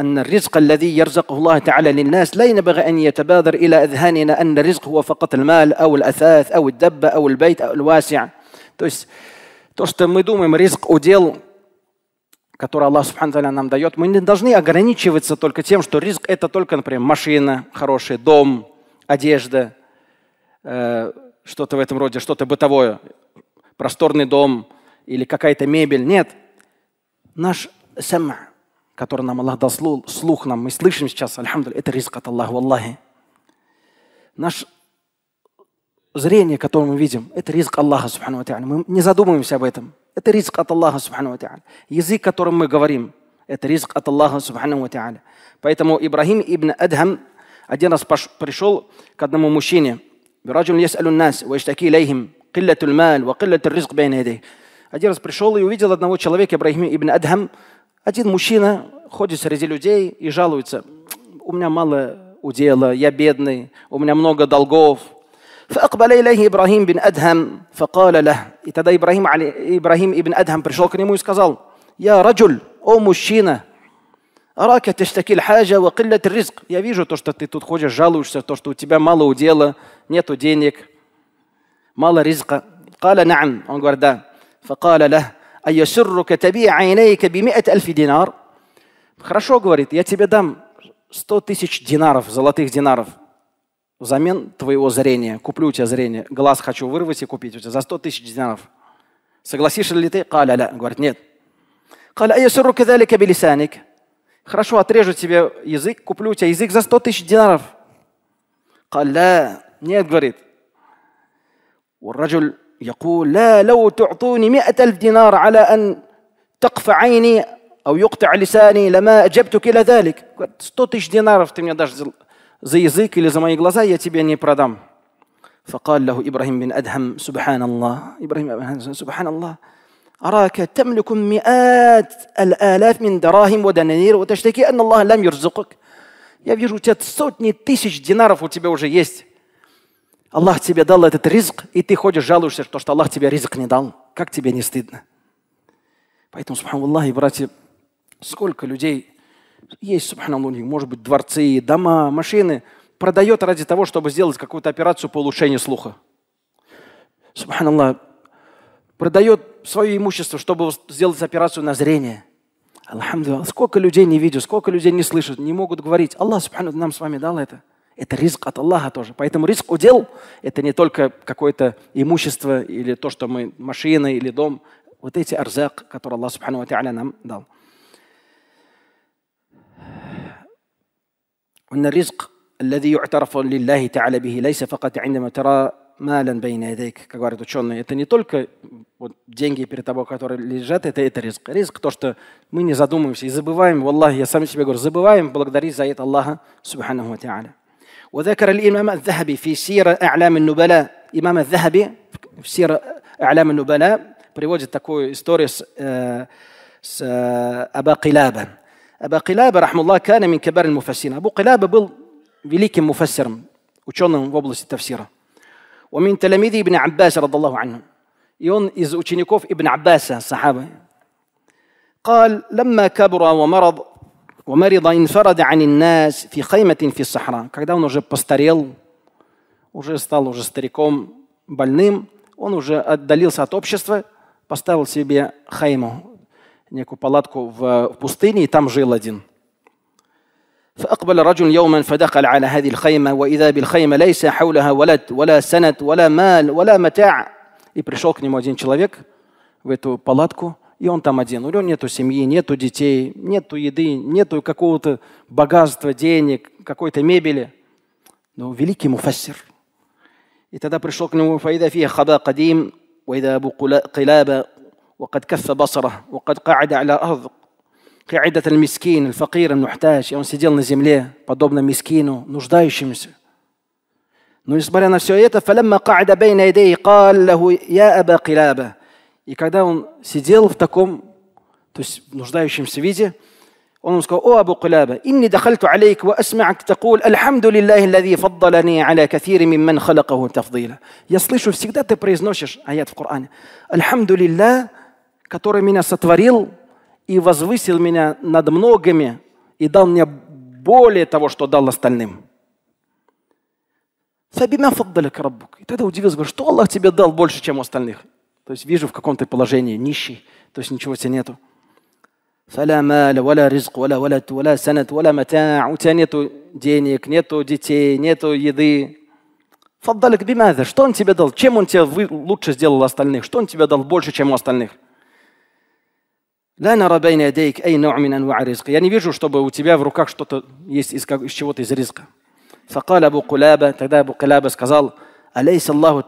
أن الرزق الذي يرزقه الله تعالى للناس لا ينبغي أن يتبادر إلى أذهاننا أن الرزق هو فقط المال أو الأثاث أو الدبة أو البيت أو الواسع То есть то, что мы думаем, риск удел, который Аллах Субхану нам дает, мы не должны ограничиваться только тем, что риск это только, например, машина, хороший дом, одежда, э, что-то в этом роде, что-то бытовое, просторный дом или какая-то мебель. Нет. Наш сама, который нам Аллах дал слух, нам, мы слышим сейчас, альхамдуль, это риск от Аллаха, Аллахи. Наш зрение, которое мы видим, это риск Аллаха, субхану Мы не задумываемся об этом. Это риск от Аллаха, субхану Язык, которым мы говорим, это риск от Аллаха, субхану Поэтому Ибрахим ибн Адхам один раз пришел к одному мужчине. Один раз пришел и увидел одного человека, Ибрахим ибн Адхам, один мужчина ходит среди людей и жалуется, у меня мало удела, я бедный, у меня много долгов. فأقبل إليه إبراهيم بن أدهم فقال له и тогда Ибрахим, Ибрахим ибн Адхам пришел к нему и сказал «Я раджуль, о мужчина, арака таштаки хаджа ва киллат ризк». Я вижу то, что ты тут ходишь, жалуешься, то, что у тебя мало удела, нету денег, мало ризка. قال نعم. Он говорит «Да». فقال له а ясуррук таби айнейка бимиат альфи динар. Хорошо, говорит, я тебе дам 100 тысяч динаров, золотых динаров, взамен твоего зрения. Куплю у тебя зрение. Глаз хочу вырвать и купить у тебя за 100 тысяч динаров. Согласишься ли ты? Каля, ля. Говорит, нет. Каля, а Хорошо, отрежу тебе язык, куплю у тебя язык за 100 тысяч динаров. Каля. Нет, говорит. والرجل يقول لا لو تعطوني مئة ألف دينار على أن تقف عيني أو يقطع لساني لما أجبتك إلى ذلك ستوتيش دينار динаров ты мне дашь за язык فقال له إبراهيم بن أدهم سبحان الله إبراهيم بن أدهم سبحان الله أراك تملك مئات الآلاف من دراهم ودنانير وتشتكي أن الله لم يرزقك. يا بيجو تسوتني тебя دينار тысяч динаров у Аллах тебе дал этот риск, и ты ходишь, жалуешься, то, что Аллах тебе риск не дал. Как тебе не стыдно? Поэтому, субханаллах, и братья, сколько людей есть, субханаллах, у может быть, дворцы, дома, машины, продает ради того, чтобы сделать какую-то операцию по улучшению слуха. Субханаллах, продает свое имущество, чтобы сделать операцию на зрение. Алхамдулилла. Сколько людей не видят, сколько людей не слышат, не могут говорить. Аллах, субхану, нам с вами дал это. Это риск от Аллаха тоже. Поэтому риск удел – это не только какое-то имущество или то, что мы машина или дом. Вот эти арзак, которые Аллах Субхану Ва нам дал. وأن الرزق الذي يعترف لله تعالى به ليس فقط عندما ترى مالا بين يديك, как говорят ученые, это не только вот деньги перед тобой, которые лежат, это, это риск. Риск то, что мы не задумываемся и забываем, Валлах, я сам себе говорю, забываем благодарить за это Аллаха, субханаху ва وذكر الإمام الذهبي في سيرة أعلام النبلاء إمام الذهبي في سيرة أعلام النبلاء بريوجة تكو إستوريس أبا قلابة أبا قلابة رحمه الله كان من كبار المفسرين أبو قلابة بل بليك مفسر وشون وبلس التفسير ومن تلاميذ ابن عباس رضي الله عنه يون إز ابن عباس الصحابة قال لما كبر ومرض ومرض انفرد عن الناس في خيمة في الصحراء. Когда он уже постарел, уже стал уже стариком больным, он уже отдалился от общества, поставил себе хайму, некую палатку в пустыне, и там жил один. فأقبل رجل يوما فدخل على هذه الخيمة وإذا بالخيمة ليس حولها ولد ولا سند ولا مال ولا متاع. И пришел к нему один человек в эту палатку и он там один. У него нету семьи, нету детей, нету еды, нету какого-то богатства, денег, какой-то мебели. Но великий муфассир. И тогда пришел к нему фаида фия хаба кадим, وإذا أبو قلابة وقد كف بصره وقد قعد على أرض قاعدة المسكين الفقير المحتاج и он сидел на земле подобно мискину нуждающемуся но несмотря на все это فلما قعد بين يديه قال له يا أبا قلابة и когда он сидел в таком, то есть нуждающемся виде, он ему сказал, «О, Абу Куляба, инни дахальту алейк ва асма'ак такул, альхамду лиллахи лази фаддалани аля катири мимман халакаху тафдила». Я слышу, всегда ты произносишь аят в Коране. «Альхамду лиллах, который меня сотворил и возвысил меня над многими и дал мне более того, что дал остальным». И тогда удивился, что Аллах тебе дал больше, чем у остальных. То есть вижу, в каком то положении, нищий, то есть ничего себе нету. فلا مال ولا رزق ولا ولد ولا سنة ولا متاع у тебя нету денег, нету детей, нету еды. Фаддалик бимаза. Что он тебе дал? Чем он тебе лучше сделал остальных? Что он тебе дал больше, чем у остальных? Я не вижу, чтобы у тебя в руках что-то есть из, из чего-то из риска. فقال أبو قلابة тогда Абу Куляба сказал: أليس الله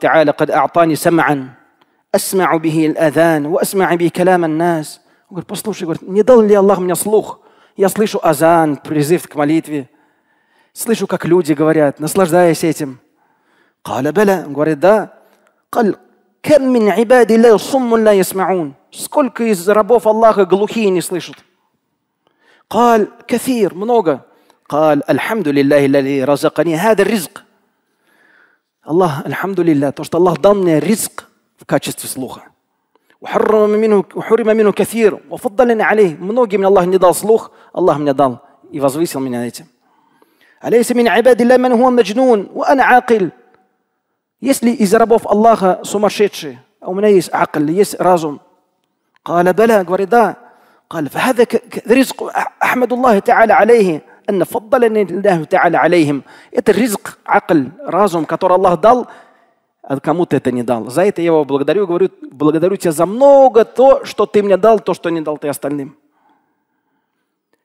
أسمع به الأذان وأسمع به كلام الناس Он говорит, послушай, говорит, не дал ли Аллах мне слух? Я слышу азан, призыв к молитве. Слышу, как люди говорят, наслаждаясь этим. قال بلى. Он говорит, да. قال, كم من عباد الله صم لا يسمعون. Сколько из рабов Аллаха глухие не слышат. قال, كثير, много. قال, الحمد لله الذي رزقني هذا الرزق. Аллах, الحمد لله, то, что Аллах дал мне ризк, в качестве слуха. وحرم منه, وحرم منه كثير وفضلنا عليه многие من Аллах не дал слух, Аллах мне дал и возвысил меня этим. أليس من عباد الله من هو مجنون وأنا عاقل Есть ли из рабов Аллаха сумасшедшие? А у меня есть акл, есть разум. قال بلى говорит да. قال فهذا رزق أحمد الله تعالى عليه أن فضلني الله تعالى عليهم. Это ризк, акл, разум, который Аллах дал а кому то это не дал. За это я его благодарю, говорю, благодарю тебя за много то, что ты мне дал, то, что не дал ты остальным.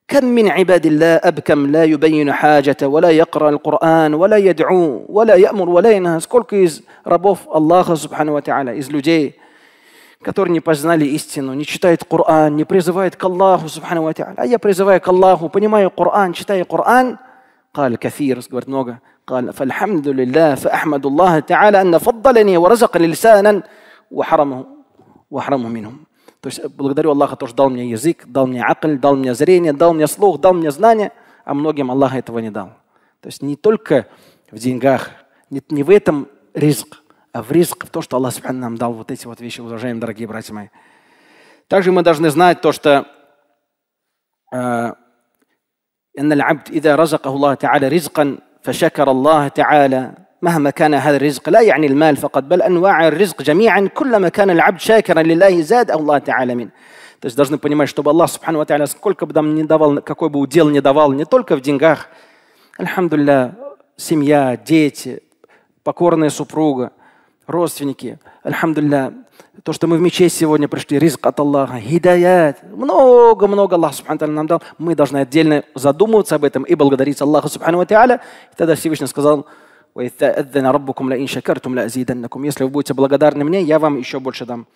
كم من عباد الله أبكم لا يبين حاجة ولا يقرأ القرآن ولا يدعو ولا يأمر ولا ينهى сколько из рабов Аллаха Субхану Ва Тааля, из людей, которые не познали истину, не читают Коран, не призывают к Аллаху Субхану Ва Тааля. А я призываю к Аллаху, понимаю Коран, читаю Коран – قال كثير قلت много قال فالحمد لله فأحمد الله تعالى أن فضلني ورزقني لسانا وحرمه وحرمه منهم То есть благодарю Аллаха, то, что дал мне язык, дал мне акль, дал мне зрение, дал мне слух, дал мне знания, а многим Аллах этого не дал. То есть не только в деньгах, не, не в этом риск, а в риск в то, что Аллах Субхану нам дал вот эти вот вещи, уважаемые дорогие братья мои. Также мы должны знать то, что э, أن العبد إذا رزقه الله تعالى رزقا فشكر الله تعالى مهما كان هذا الرزق لا يعني المال فقط بل أنواع الرزق جميعا كلما كان العبد شاكرا لله زاد الله تعالى منه То есть должны понимать, чтобы Аллах, Субхану Ва сколько бы нам не давал, какой бы удел не давал, не только в деньгах, аль семья, дети, покорная супруга – родственники, альхамдулля, то, что мы в мечеть сегодня пришли, ризк от Аллаха, хидаят, много-много Аллах Субхану нам дал, мы должны отдельно задумываться об этом и благодарить Аллаха Субхану Тааля. И тогда Всевышний сказал, если вы будете благодарны мне, я вам еще больше дам.